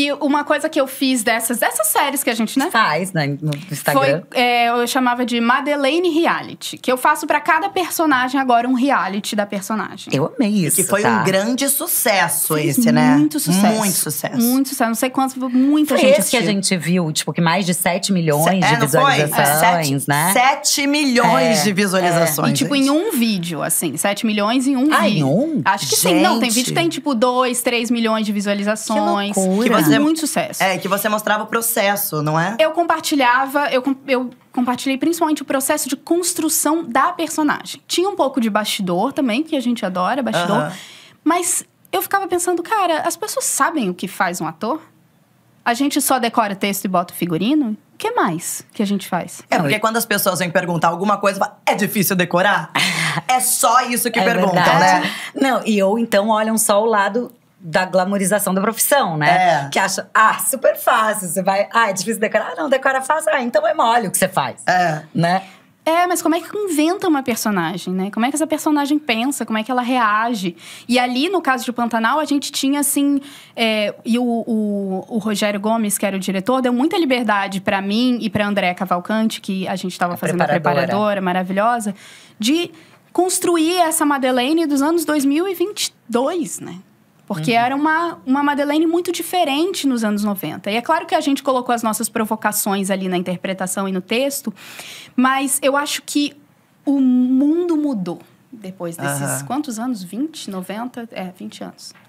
E uma coisa que eu fiz dessas, dessas séries que a gente, né? Faz né, no Instagram. Foi, é, eu chamava de Madeleine Reality. Que eu faço para cada personagem agora um reality da personagem. Eu amei isso. E que foi tá? um grande sucesso Fiz esse, né? Muito sucesso. Muito sucesso. Muito sucesso. Não sei quantos, muita foi gente. Esse que a gente viu, tipo, que mais de 7 milhões Se, de é, visualizações, é, 7, né? 7 milhões é, de visualizações. É. E tipo, gente. em um vídeo, assim. 7 milhões em um ah, vídeo. Em um? Acho que gente. sim. Não, tem vídeo que tem, tipo, 2, 3 milhões de visualizações. Que loucura. Que tipo assim, fazer é uhum. muito sucesso. É, que você mostrava o processo, não é? Eu compartilhava, eu, eu compartilhei principalmente o processo de construção da personagem. Tinha um pouco de bastidor também, que a gente adora, bastidor. Mas eu ficava pensando, cara, as pessoas sabem o que faz um ator? A gente só decora texto e bota figurino? O que mais que a gente faz? É, porque quando as pessoas vêm perguntar alguma coisa, é difícil decorar? é só isso que é perguntam, né? Não, e ou então olham só o lado da glamorização da profissão, né? É. Que acha, ah, super fácil, você vai, ah, é difícil decorar, ah, não, decora fácil, ah, então é mole o que você faz, é. né? É, mas como é que inventa uma personagem, né? Como é que essa personagem pensa, como é que ela reage? E ali, no caso de Pantanal, a gente tinha, assim... É, e o, o, o, Rogério Gomes, que era o diretor, deu muita liberdade para mim e para André Cavalcante, que a gente estava fazendo preparadora. a preparadora maravilhosa, de construir essa Madeleine dos anos 2022, né? Porque uhum. era uma, uma Madeleine muito diferente nos anos 90. E é claro que a gente colocou as nossas provocações ali na interpretação e no texto, mas eu acho que o mundo mudou depois desses uhum. quantos anos? 20, 90? É, 20 anos.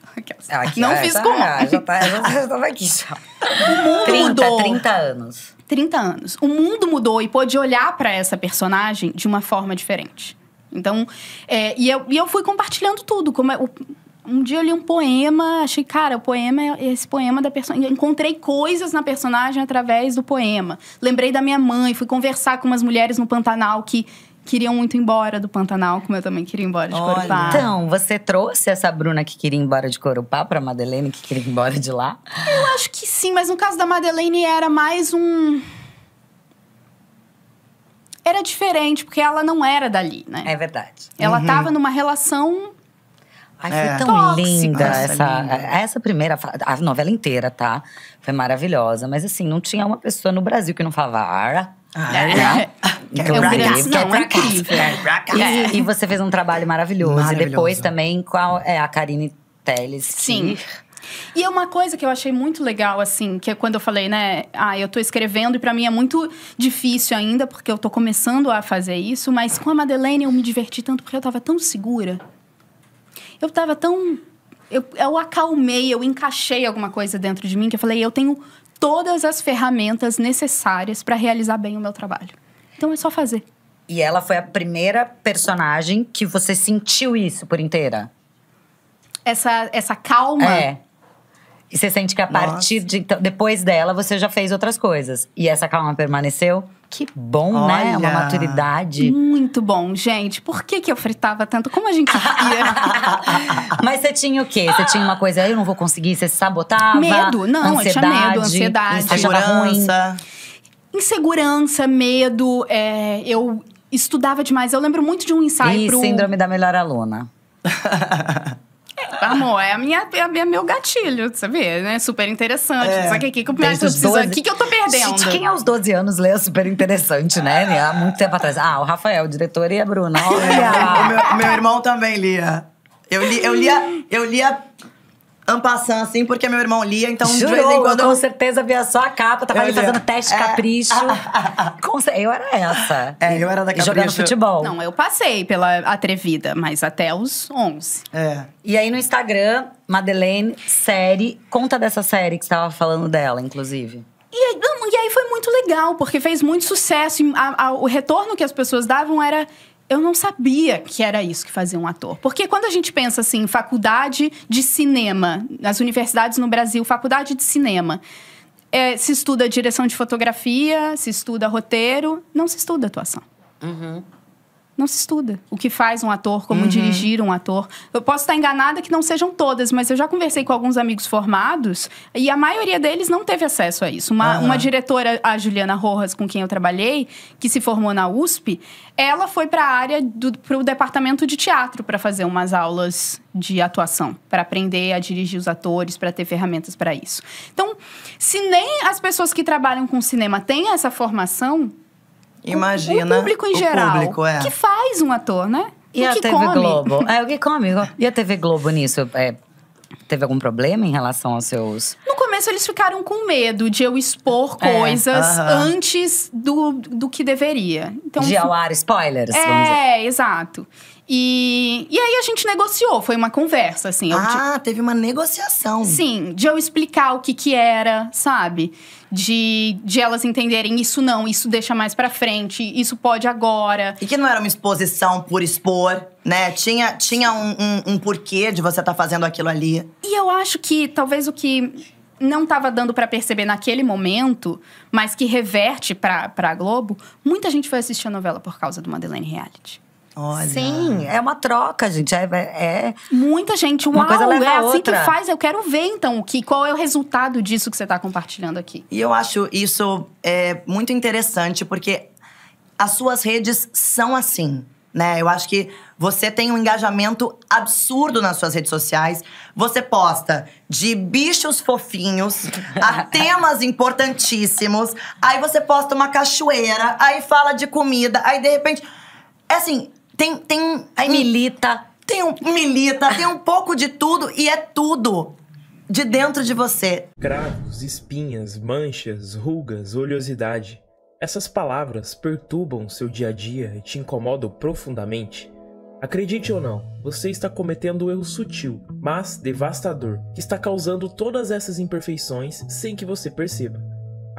Ah, aqui, não é, fiz já, tá, como. Já, tá, já estava tá, aqui já. O mundo 30, mudou. 30 anos. 30 anos. O mundo mudou e pôde olhar para essa personagem de uma forma diferente. Então, é, e, eu, e eu fui compartilhando tudo, como é, o, um dia eu li um poema, achei, cara, o poema é esse poema da personagem. Encontrei coisas na personagem através do poema. Lembrei da minha mãe, fui conversar com umas mulheres no Pantanal que queriam muito ir embora do Pantanal, como eu também queria ir embora de Olha, Corupá. Então, você trouxe essa Bruna que queria ir embora de Corupá para Madeleine, que queria ir embora de lá? Eu acho que sim, mas no caso da Madeleine era mais um era diferente, porque ela não era dali, né? É verdade. Ela estava uhum. numa relação Ai, foi é. tão Tóxica, linda essa, essa primeira a novela inteira, tá? Foi maravilhosa, mas assim, não tinha uma pessoa no Brasil que não falava Ara. Ah, né? é. Então, é, assim, é, é, é E, você fez um trabalho maravilhoso. maravilhoso. E depois também qual é, a Karine Telles. Sim. E é uma coisa que eu achei muito legal, assim, que é quando eu falei, né? Ah, eu tô escrevendo e para mim é muito difícil ainda, porque eu tô começando a fazer isso, mas com a Madeleine eu me diverti tanto porque eu tava tão segura eu tava tão. Eu, eu acalmei, eu encaixei alguma coisa dentro de mim que eu falei, eu tenho todas as ferramentas necessárias para realizar bem o meu trabalho. Então é só fazer. E ela foi a primeira personagem que você sentiu isso por inteira? Essa, essa calma. É. E você sente que a Nossa. partir de. Então, depois dela, você já fez outras coisas. E essa calma permaneceu? que bom, né? É Olha, né? Uma maturidade. Muito bom, gente. Por que, que eu fritava tanto? Como a gente via? Mas você tinha o quê? Você tinha uma coisa, aí. eu não vou conseguir, você se sabotava? Medo, não, ansiedade, eu tinha medo, ansiedade. Insegurança. Insegurança, medo. É, eu estudava demais. Eu lembro muito de um ensaio. E pro... síndrome da melhor aluna. Tá, amor, é, a minha, é a minha, meu gatilho, você vê, né? Super interessante. É. Só que o que, que eu que, que eu tô perdendo? Gente, quem aos 12 anos lê é super interessante, né? Há muito tempo atrás. Ah, o Rafael, o diretor, e a Bruna. Olha. meu, meu irmão também lia. Eu, eu, lia, eu lia ampassando, assim, porque meu irmão lia, então Jurou, de vez em quando. Eu com certeza via só a capa, tava ali fazendo teste é. capricho. eu era essa. É, eu era da capricho. Jogando futebol. Não, eu passei pela atrevida, mas até os 11. É. E aí no Instagram, Madeleine, série. Conta dessa série que você tava falando dela, inclusive. E aí, não, e aí foi muito legal, porque fez muito sucesso. A, a, o retorno que as pessoas davam era eu não sabia que era isso que fazia um ator. Porque quando a gente pensa assim, faculdade de cinema, nas universidades no Brasil, faculdade de cinema, é, se estuda direção de fotografia, se estuda roteiro, não se estuda atuação. Uhum não se estuda. O que faz um ator, como uhum. dirigir um ator. Eu posso estar enganada que não sejam todas, mas eu já conversei com alguns amigos formados e a maioria deles não teve acesso a isso. Uma, uhum. uma diretora, a Juliana Rojas, com quem eu trabalhei, que se formou na USP, ela foi para a área para o departamento de teatro para fazer umas aulas de atuação, para aprender a dirigir os atores, para ter ferramentas para isso. Então, se nem as pessoas que trabalham com cinema têm essa formação, Imagina. O público em o geral. Público, é. Que faz um ator, né? E o a TV come. Globo? É, o que come? E a TV Globo nisso? É, teve algum problema em relação aos seus. No começo, eles ficaram com medo de eu expor é, coisas uh -huh. antes do, do que deveria. Então, de ao ar spoilers, É, exato. E, e aí a gente negociou, foi uma conversa, assim. Ah, teve uma negociação. Sim, de eu explicar o que que era, sabe? De, de elas entenderem isso não, isso deixa mais pra frente, isso pode agora. E que não era uma exposição por expor, né? Tinha, tinha um, um, um porquê de você estar tá fazendo aquilo ali. E eu acho que talvez o que não estava dando para perceber naquele momento, mas que reverte pra, pra Globo, muita gente foi assistir a novela por causa do Madeleine Reality. Olha. Sim, é uma troca, gente. É, é muita gente. Uau, uma coisa leva é assim que faz. Eu quero ver então o que, qual é o resultado disso que você está compartilhando aqui. E eu acho isso é, muito interessante porque as suas redes são assim, né? Eu acho que você tem um engajamento absurdo nas suas redes sociais. Você posta de bichos fofinhos a temas importantíssimos. Aí você posta uma cachoeira, aí fala de comida, aí de repente é assim, tem, tem Aí milita. Tem um milita, tem um pouco de tudo e é tudo de dentro de você. Cravos, espinhas, manchas, rugas, oleosidade. Essas palavras perturbam seu dia a dia e te incomodam profundamente. Acredite ou não, você está cometendo um erro sutil, mas devastador, que está causando todas essas imperfeições sem que você perceba.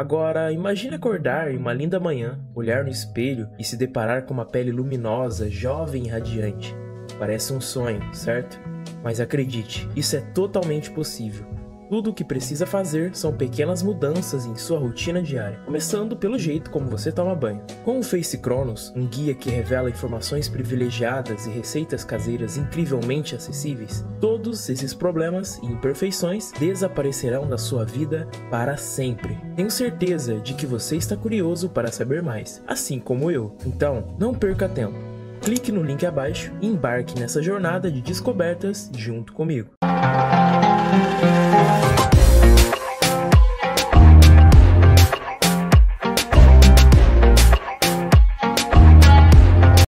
Agora, imagine acordar em uma linda manhã, olhar no espelho e se deparar com uma pele luminosa, jovem e radiante. Parece um sonho, certo? Mas acredite, isso é totalmente possível. Tudo o que precisa fazer são pequenas mudanças em sua rotina diária, começando pelo jeito como você toma banho. Com o Face Cronos, um guia que revela informações privilegiadas e receitas caseiras incrivelmente acessíveis, todos esses problemas e imperfeições desaparecerão da sua vida para sempre. Tenho certeza de que você está curioso para saber mais, assim como eu. Então, não perca tempo. Clique no link abaixo e embarque nessa jornada de descobertas junto comigo. Música